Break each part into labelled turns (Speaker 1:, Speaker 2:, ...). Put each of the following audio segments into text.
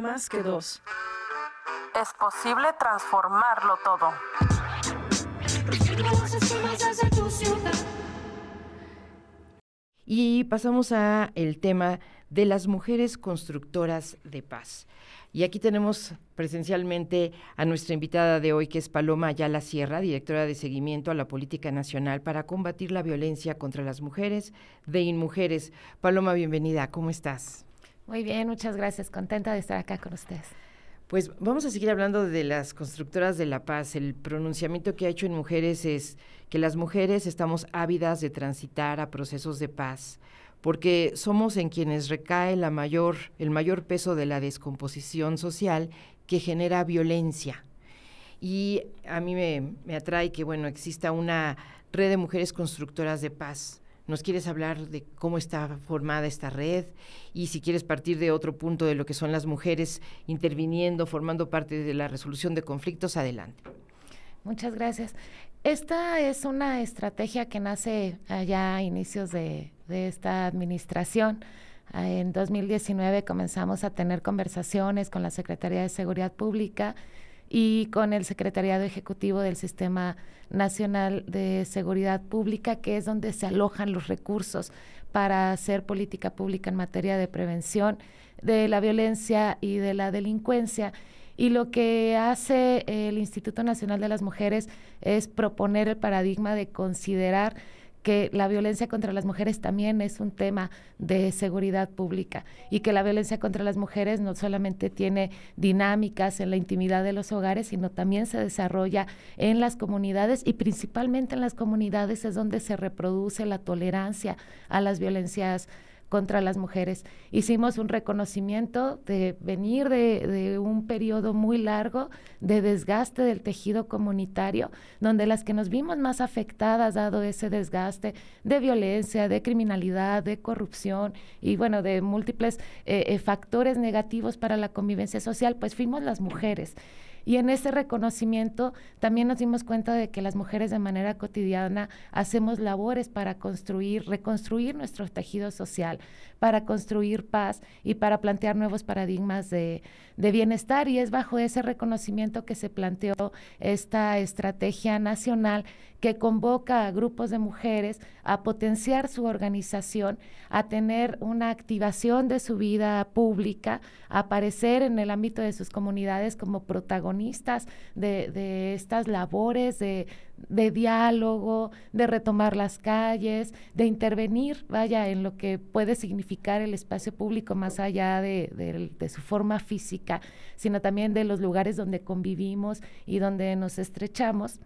Speaker 1: más que dos. Es posible transformarlo todo. Y pasamos a el tema de las mujeres constructoras de paz. Y aquí tenemos presencialmente a nuestra invitada de hoy, que es Paloma Ayala Sierra, directora de seguimiento a la política nacional para combatir la violencia contra las mujeres de InMujeres. Paloma, bienvenida, ¿cómo estás?
Speaker 2: Muy bien, muchas gracias. Contenta de estar acá con ustedes.
Speaker 1: Pues vamos a seguir hablando de las constructoras de la paz. El pronunciamiento que ha hecho en mujeres es que las mujeres estamos ávidas de transitar a procesos de paz, porque somos en quienes recae la mayor, el mayor peso de la descomposición social que genera violencia. Y a mí me, me atrae que bueno exista una red de mujeres constructoras de paz nos quieres hablar de cómo está formada esta red y si quieres partir de otro punto de lo que son las mujeres interviniendo, formando parte de la resolución de conflictos, adelante.
Speaker 2: Muchas gracias. Esta es una estrategia que nace allá a inicios de, de esta administración. Ah, en 2019 comenzamos a tener conversaciones con la Secretaría de Seguridad Pública y con el Secretariado Ejecutivo del Sistema Nacional de Seguridad Pública, que es donde se alojan los recursos para hacer política pública en materia de prevención de la violencia y de la delincuencia. Y lo que hace el Instituto Nacional de las Mujeres es proponer el paradigma de considerar que la violencia contra las mujeres también es un tema de seguridad pública y que la violencia contra las mujeres no solamente tiene dinámicas en la intimidad de los hogares, sino también se desarrolla en las comunidades y principalmente en las comunidades es donde se reproduce la tolerancia a las violencias contra las mujeres. Hicimos un reconocimiento de venir de, un periodo muy largo de desgaste del tejido comunitario, donde las que nos vimos más afectadas, dado ese desgaste de violencia, de criminalidad, de corrupción y bueno, de múltiples eh, eh, factores negativos para la convivencia social, pues fuimos las mujeres. Y en ese reconocimiento también nos dimos cuenta de que las mujeres de manera cotidiana hacemos labores para construir, reconstruir nuestro tejido social, para construir paz y para plantear nuevos paradigmas de, bienestar. Y es bajo ese reconocimiento que se planteó esta estrategia nacional que convoca a grupos de mujeres a potenciar su organización, a tener una activación de su vida pública, a aparecer en el ámbito de sus comunidades como protagonistas de, estas labores de, diálogo, de retomar las calles, de intervenir, vaya, en lo que puede significar el espacio público más allá de, de, su forma física, sino también de los lugares donde convivimos y donde nos estrechamos.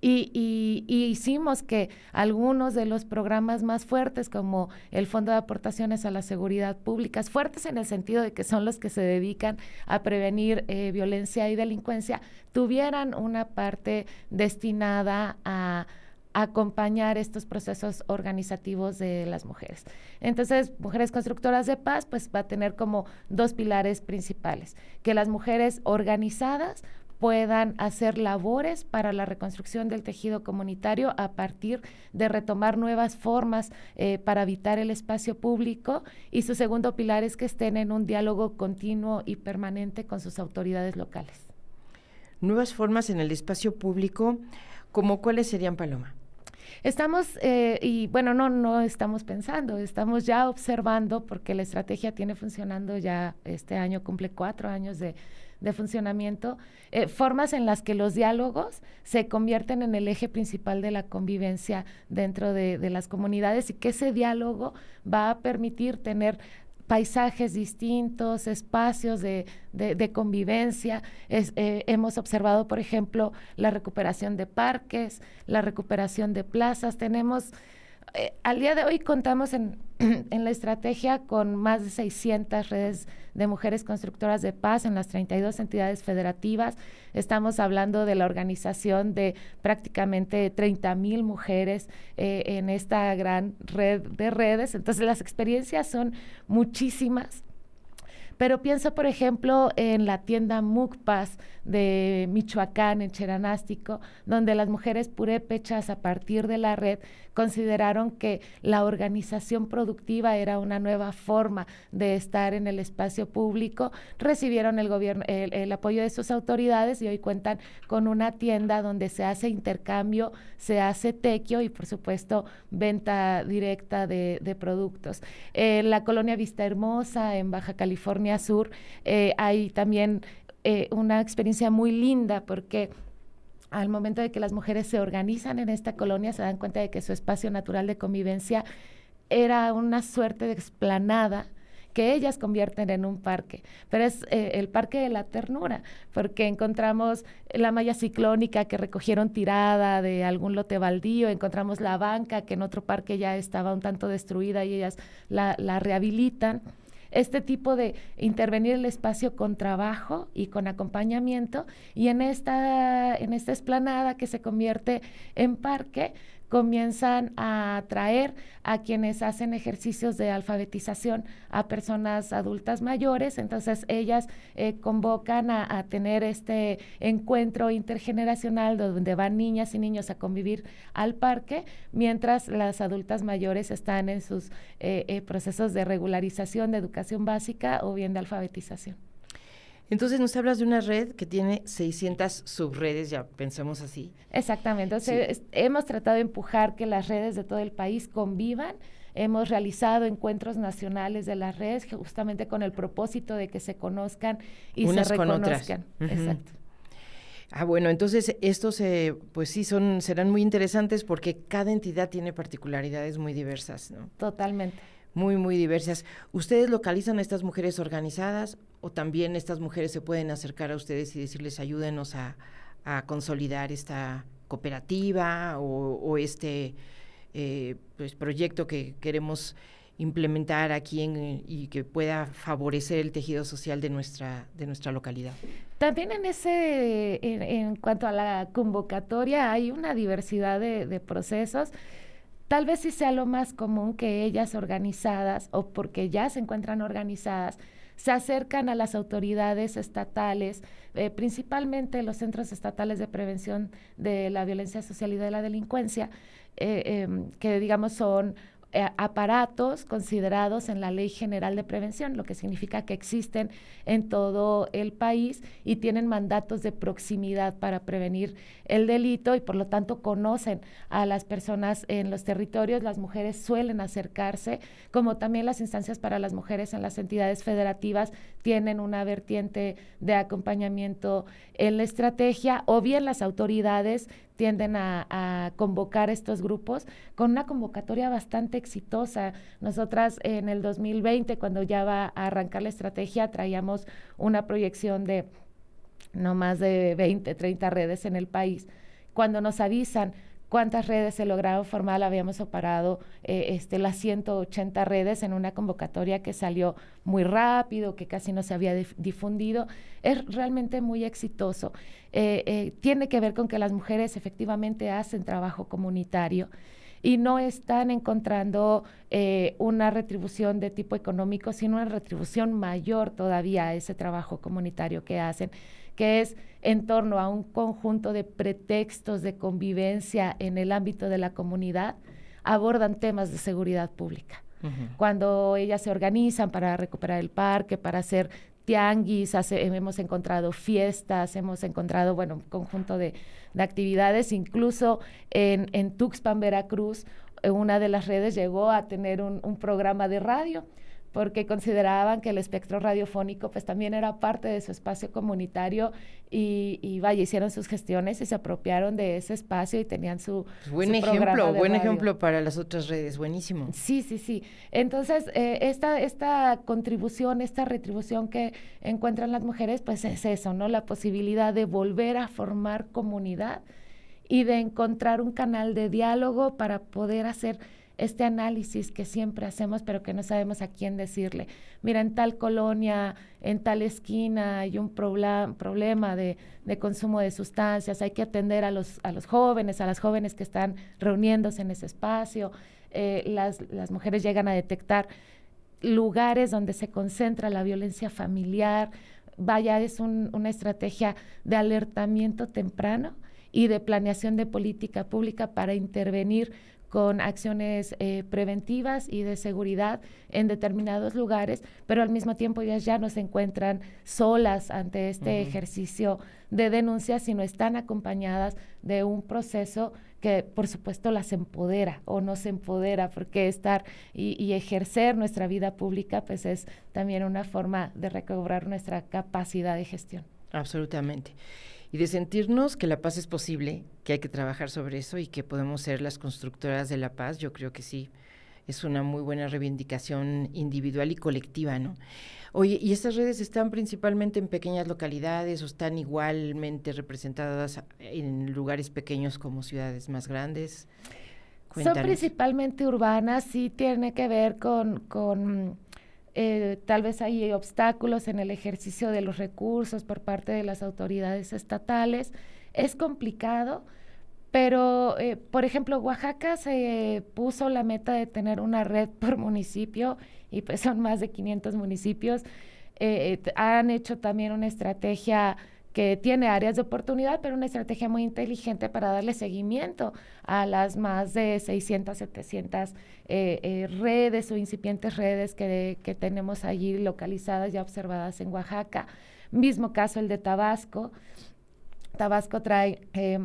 Speaker 2: Y, hicimos que algunos de los programas más fuertes, como el Fondo de Aportaciones a la Seguridad Pública, fuertes en el sentido de que son los que se dedican a prevenir eh, violencia y delincuencia, tuvieran una parte destinada a acompañar estos procesos organizativos de las mujeres. Entonces, Mujeres Constructoras de Paz, pues va a tener como dos pilares principales, que las mujeres organizadas puedan hacer labores para la reconstrucción del tejido comunitario a partir de retomar nuevas formas eh, para habitar el espacio público y su segundo pilar es que estén en un diálogo continuo y permanente con sus autoridades
Speaker 1: locales. Nuevas formas en el espacio público, ¿como cuáles serían, Paloma?
Speaker 2: Estamos, eh, y bueno, no, no estamos pensando, estamos ya observando, porque la estrategia tiene funcionando ya este año, cumple cuatro años de, funcionamiento, eh, formas en las que los diálogos se convierten en el eje principal de la convivencia dentro de, de, las comunidades y que ese diálogo va a permitir tener paisajes distintos, espacios de, de, convivencia. Eh, hemos observado, por ejemplo, la recuperación de parques, la recuperación de plazas. Tenemos eh, al día de hoy contamos en, la estrategia con más de 600 redes de mujeres constructoras de paz en las 32 entidades federativas. Estamos hablando de la organización de prácticamente 30 mil mujeres eh, en esta gran red de redes. Entonces las experiencias son muchísimas. Pero pienso, por ejemplo, en la tienda MUCPAS, de Michoacán, en Cheranástico, donde las mujeres purépechas a partir de la red consideraron que la organización productiva era una nueva forma de estar en el espacio público, recibieron el el, apoyo de sus autoridades y hoy cuentan con una tienda donde se hace intercambio, se hace tequio y por supuesto venta directa de, productos. Eh, la colonia Vista Hermosa en Baja California Sur hay eh, también eh, una experiencia muy linda porque al momento de que las mujeres se organizan en esta colonia se dan cuenta de que su espacio natural de convivencia era una suerte de explanada que ellas convierten en un parque, pero es eh, el parque de la ternura, porque encontramos la malla ciclónica que recogieron tirada de algún lote baldío, encontramos la banca que en otro parque ya estaba un tanto destruida y ellas la rehabilitan este tipo de intervenir el espacio con trabajo y con acompañamiento. Y en esta, en esta esplanada que se convierte en parque, comienzan a atraer a quienes hacen ejercicios de alfabetización a personas adultas mayores. Entonces ellas eh, convocan a, tener este encuentro intergeneracional donde van niñas y niños a convivir al parque, mientras las adultas mayores están en sus eh, eh, procesos de regularización de educación básica o bien de alfabetización.
Speaker 1: Entonces nos hablas de una red que tiene 600 subredes, ya pensamos así.
Speaker 2: Exactamente, entonces hemos tratado de empujar que las redes de todo el país convivan. Hemos realizado encuentros nacionales de las redes justamente con el propósito de que se conozcan y se reconozcan. Exacto.
Speaker 1: Ah, bueno, entonces estos, pues sí, son, serán muy interesantes porque cada entidad tiene particularidades muy diversas, ¿no? Totalmente muy, muy diversas. ¿Ustedes localizan a estas mujeres organizadas o también estas mujeres se pueden acercar a ustedes y decirles ayúdenos a, consolidar esta cooperativa o, este eh, pues, proyecto que queremos implementar aquí en, y que pueda favorecer el tejido social de nuestra, de nuestra localidad.
Speaker 2: También en ese, en, cuanto a la convocatoria, hay una diversidad de procesos. Tal vez sí sea lo más común que ellas organizadas o porque ya se encuentran organizadas, se acercan a las autoridades estatales, eh, principalmente los centros estatales de prevención de la violencia social y de la delincuencia, eh, em, que digamos son eh, aparatos considerados en la Ley General de Prevención, lo que significa que existen en todo el país y tienen mandatos de proximidad para prevenir el delito y por lo tanto conocen a las personas en los territorios. Las mujeres suelen acercarse, como también las instancias para las mujeres en las entidades federativas tienen una vertiente de acompañamiento en la estrategia o bien las autoridades tienden a, convocar estos grupos con una convocatoria bastante exitosa. Nosotras en el 2020, cuando ya va a arrancar la estrategia, traíamos una proyección de no más de 20, 30 redes en el país. Cuando nos avisan, cuántas redes se lograron formar, habíamos operado eh, este, las 180 redes en una convocatoria que salió muy rápido, que casi no se había difundido. Es realmente muy exitoso. Eh, eh, tiene que ver con que las mujeres efectivamente hacen trabajo comunitario y no están encontrando una retribución de tipo económico, sino una retribución mayor todavía a ese trabajo comunitario que hacen que es en torno a un conjunto de pretextos de convivencia en el ámbito de la comunidad, abordan temas de seguridad pública. Cuando ellas se organizan para recuperar el parque, para hacer tianguis, hemos encontrado fiestas, hemos encontrado, bueno, un conjunto de, actividades, incluso en, Tuxpan, Veracruz, eh, una de las redes llegó a tener un programa de radio porque consideraban que el espectro radiofónico pues también era parte de su espacio comunitario y, y vaya, hicieron sus gestiones y se apropiaron de ese espacio y tenían su... Pues, buen ejemplo, buen ejemplo
Speaker 1: para las otras redes, buenísimo. Sí, sí, sí.
Speaker 2: Entonces, eh, esta, esta contribución, esta retribución que encuentran las mujeres, pues es eso, ¿no? La posibilidad de volver a formar comunidad y de encontrar un canal de diálogo para poder hacer este análisis que siempre hacemos, pero que no sabemos a quién decirle. Mira, en tal colonia, en tal esquina hay un problema de, consumo de sustancias, hay que atender a los, jóvenes, a las jóvenes que están reuniéndose en ese espacio. Eh, las, mujeres llegan a detectar lugares donde se concentra la violencia familiar. Vaya, es una estrategia de alertamiento temprano y de planeación de política pública para intervenir con acciones eh, preventivas y de seguridad en determinados lugares, pero al mismo tiempo ellas ya no se encuentran solas ante este ejercicio de denuncia, sino están acompañadas de un proceso que por supuesto las empodera o no se empodera, porque estar y, y, ejercer nuestra vida pública pues es también una forma de recobrar nuestra capacidad de gestión.
Speaker 1: Absolutamente y de sentirnos que la paz es posible, que hay que trabajar sobre eso y que podemos ser las constructoras de la paz, yo creo que sí. Es una muy buena reivindicación individual y colectiva, ¿no? Oye, ¿y estas redes están principalmente en pequeñas localidades o están igualmente representadas en lugares pequeños como ciudades más grandes? Son
Speaker 2: principalmente urbanas, sí tiene que ver con eh, tal vez hay obstáculos en el ejercicio de los recursos por parte de las autoridades estatales. Es complicado, pero eh, por ejemplo, Oaxaca se puso la meta de tener una red por municipio y pues son más de 500 municipios. Eh, han hecho también una estrategia que tiene áreas de oportunidad, pero una estrategia muy inteligente para darle seguimiento a las más de 600, 700 eh, eh, redes o incipientes redes que, tenemos allí localizadas, y observadas en Oaxaca. Mismo caso el de Tabasco. Tabasco trae... Eh,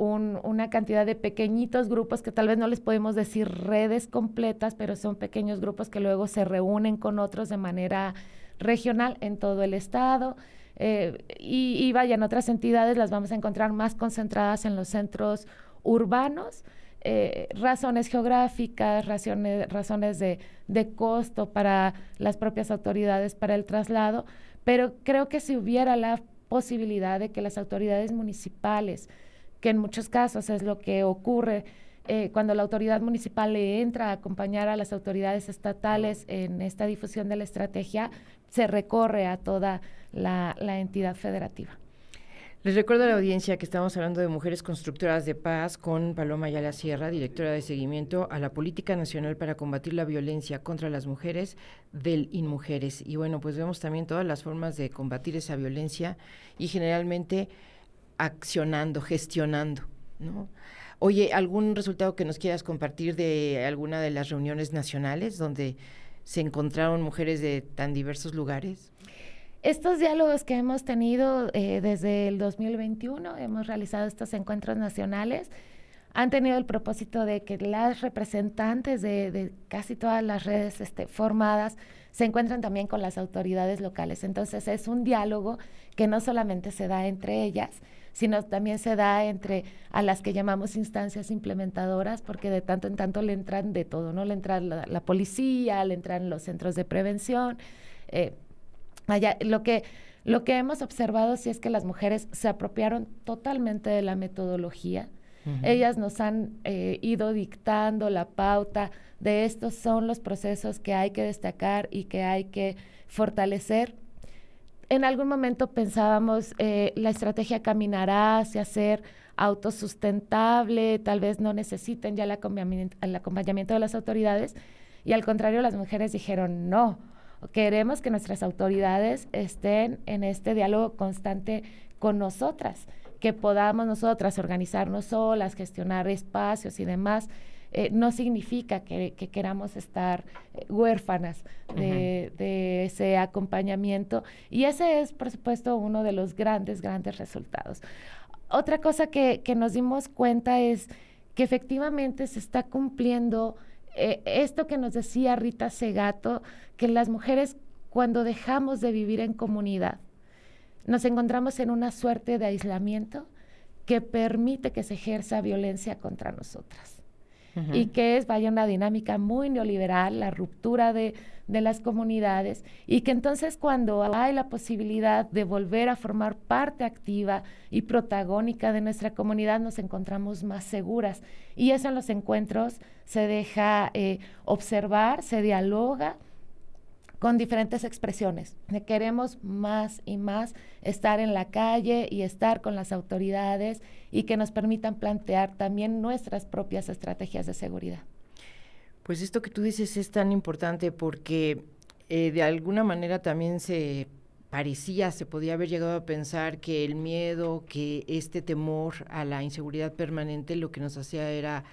Speaker 2: una cantidad de pequeñitos grupos que tal vez no les podemos decir redes completas, pero son pequeños grupos que luego se reúnen con otros de manera regional en todo el estado. Eh, y, vaya, en otras entidades las vamos a encontrar más concentradas en los centros urbanos. Eh, razones geográficas, razones, de, costo para las propias autoridades para el traslado, pero creo que si hubiera la posibilidad de que las autoridades municipales, que en muchos casos es lo que ocurre, eh, cuando la autoridad municipal le entra a acompañar a las autoridades estatales en esta difusión de la estrategia, se recorre a toda la, la entidad federativa.
Speaker 1: Les recuerdo a la audiencia que estamos hablando de Mujeres Constructoras de Paz con Paloma Ayala Sierra, directora de seguimiento a la Política Nacional para Combatir la Violencia contra las Mujeres del INMujeres. Y bueno, pues vemos también todas las formas de combatir esa violencia y generalmente accionando, gestionando, ¿no? Oye, ¿algún resultado que nos quieras compartir de alguna de las reuniones nacionales donde se encontraron mujeres de tan diversos lugares?
Speaker 2: Estos diálogos que hemos tenido eh, desde el 2021, hemos realizado estos encuentros nacionales, han tenido el propósito de que las representantes de, casi todas las redes este, formadas se encuentren también con las autoridades locales. Entonces es un diálogo que no solamente se da entre ellas, sino también se da entre a las que llamamos instancias implementadoras, porque de tanto en tanto le entran de todo, ¿no? Le entran la, policía, le entran los centros de prevención. Eh, allá, lo que lo que hemos observado sí es que las mujeres se apropiaron totalmente de la metodología. Ellas nos han eh, ido dictando la pauta de estos son los procesos que hay que destacar y que hay que fortalecer en algún momento pensábamos eh, la estrategia caminará hacia ser autosustentable, tal vez no necesiten ya el el acompañamiento de las autoridades. Y al contrario, las mujeres dijeron, no, queremos que nuestras autoridades estén en este diálogo constante con nosotras, que podamos nosotras organizarnos solas, gestionar espacios y demás. Eh, no significa que, queramos estar eh, huérfanas de, ese acompañamiento. Y ese es, por supuesto, uno de los grandes, grandes resultados. Otra cosa que, nos dimos cuenta es que efectivamente se está cumpliendo eh, esto que nos decía Rita Segato, que las mujeres cuando dejamos de vivir en comunidad, nos encontramos en una suerte de aislamiento que permite que se ejerza violencia contra nosotras y que es, vaya, una dinámica muy neoliberal, la ruptura de, las comunidades, y que entonces cuando hay la posibilidad de volver a formar parte activa y protagónica de nuestra comunidad, nos encontramos más seguras. Y eso en los encuentros se deja eh, observar, se dialoga con diferentes expresiones. Queremos más y más estar en la calle y estar con las autoridades y que nos permitan plantear también nuestras propias estrategias de seguridad.
Speaker 1: Pues esto que tú dices es tan importante porque eh, de alguna manera también se parecía, se podía haber llegado a pensar que el miedo, que este temor a la inseguridad permanente lo que nos hacía era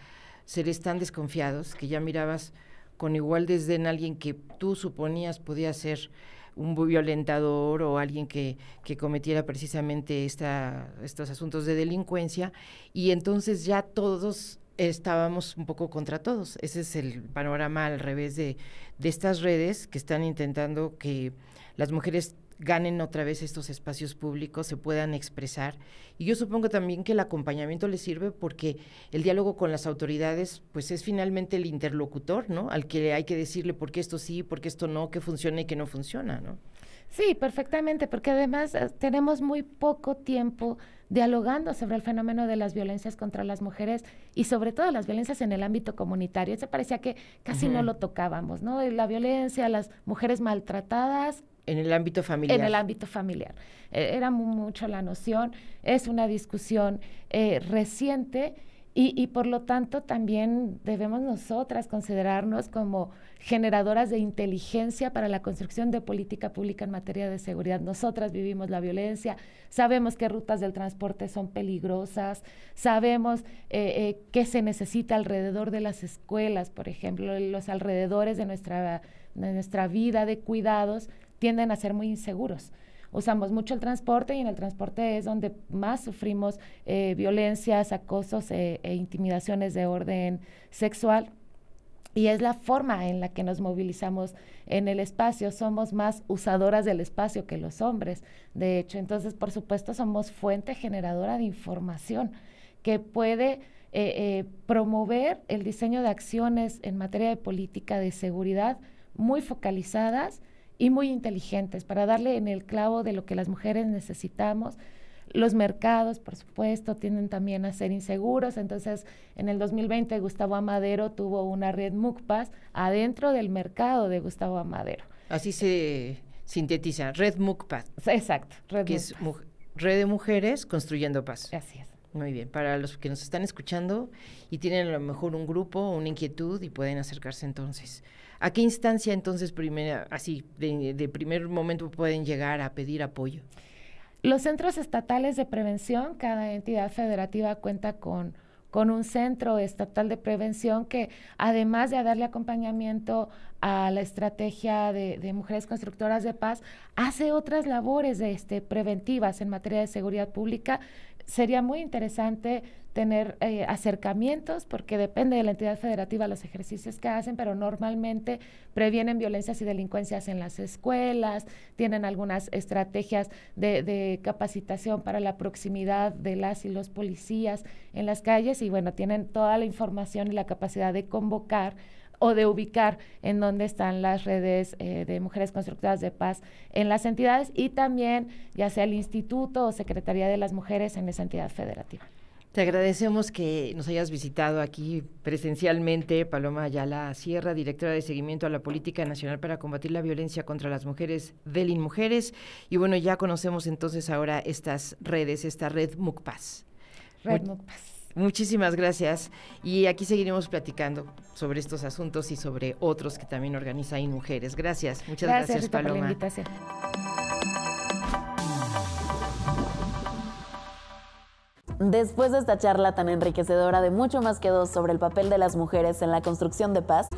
Speaker 1: seres tan desconfiados que ya mirabas con igual desdén alguien que tú suponías podía ser un violentador o alguien que, que cometiera precisamente esta, estos asuntos de delincuencia y entonces ya todos estábamos un poco contra todos. Ese es el panorama al revés de, de estas redes que están intentando que las mujeres ganen otra vez estos espacios públicos, se puedan expresar. Y yo supongo también que el acompañamiento les sirve porque el diálogo con las autoridades, pues es finalmente el interlocutor, ¿no? Al que hay que decirle por qué esto sí, por qué esto no, qué funciona y qué no funciona, ¿no? Sí, perfectamente, porque además eh, tenemos muy poco
Speaker 2: tiempo dialogando sobre el fenómeno de las violencias contra las mujeres y sobre todo las violencias en el ámbito comunitario. Se parecía que casi no lo tocábamos, ¿no? La violencia, las mujeres maltratadas
Speaker 1: en el ámbito familiar. En el ámbito
Speaker 2: familiar. E, era mucho la noción, es una discusión eh, reciente y, por lo tanto también debemos nosotras considerarnos como generadoras de inteligencia para la construcción de política pública en materia de seguridad. Nosotras vivimos la violencia, sabemos qué rutas del transporte son peligrosas, sabemos eh, eh qué se necesita alrededor de las escuelas, por ejemplo, los alrededores de nuestra, de nuestra vida, de cuidados tienden a ser muy inseguros. Usamos mucho el transporte y en el transporte es donde más sufrimos eh, violencias, acosos eh, e intimidaciones de orden sexual. Y es la forma en la que nos movilizamos en el espacio. Somos más usadoras del espacio que los hombres, de hecho. Entonces, por supuesto, somos fuente generadora de información que puede eh, promover el diseño de acciones en materia de política de seguridad muy focalizadas y muy inteligentes para darle en el clavo de lo que las mujeres necesitamos. Los mercados, por supuesto, tienden también a ser inseguros. Entonces, en el 2020 Gustavo Amadero tuvo una red PAS adentro del mercado de Gustavo Amadero.
Speaker 1: Así se sintetiza, red PAS. Exacto, red que Es, Red de Mujeres Construyendo Paz. Así es. Muy bien, para los que nos están escuchando y tienen a lo mejor un grupo, una inquietud y pueden acercarse entonces. ¿A qué instancia entonces, primera, así, de, primer momento pueden llegar a pedir apoyo? Los centros
Speaker 2: estatales de prevención, cada entidad federativa cuenta con con un centro estatal de prevención que además de darle acompañamiento a la estrategia de, de, mujeres constructoras de paz, hace otras labores de, este, preventivas en materia de seguridad pública sería muy interesante tener eh, acercamientos, porque depende de la entidad federativa los ejercicios que hacen, pero normalmente previenen violencias y delincuencias en las escuelas, tienen algunas estrategias de, de capacitación para la proximidad de las y los policías en las calles y bueno, tienen toda la información y la capacidad de convocar o de ubicar en dónde están las redes eh, de mujeres Constructivas de paz en las entidades y también ya sea el instituto o Secretaría de las Mujeres en esa entidad federativa.
Speaker 1: Te agradecemos que nos hayas visitado aquí presencialmente, Paloma Ayala Sierra, directora de seguimiento a la Política Nacional para combatir la violencia contra las mujeres del INMujeres. Y bueno, ya conocemos entonces ahora estas redes, esta red MUCPAS. Red MUCPAS. Muchísimas gracias. Y aquí seguiremos platicando sobre estos asuntos y sobre otros que también organiza INMUJERES. Gracias. Muchas gracias, gracias Por la invitación.
Speaker 2: Después de esta charla tan enriquecedora de mucho más que dos sobre el papel de las mujeres en la construcción de paz,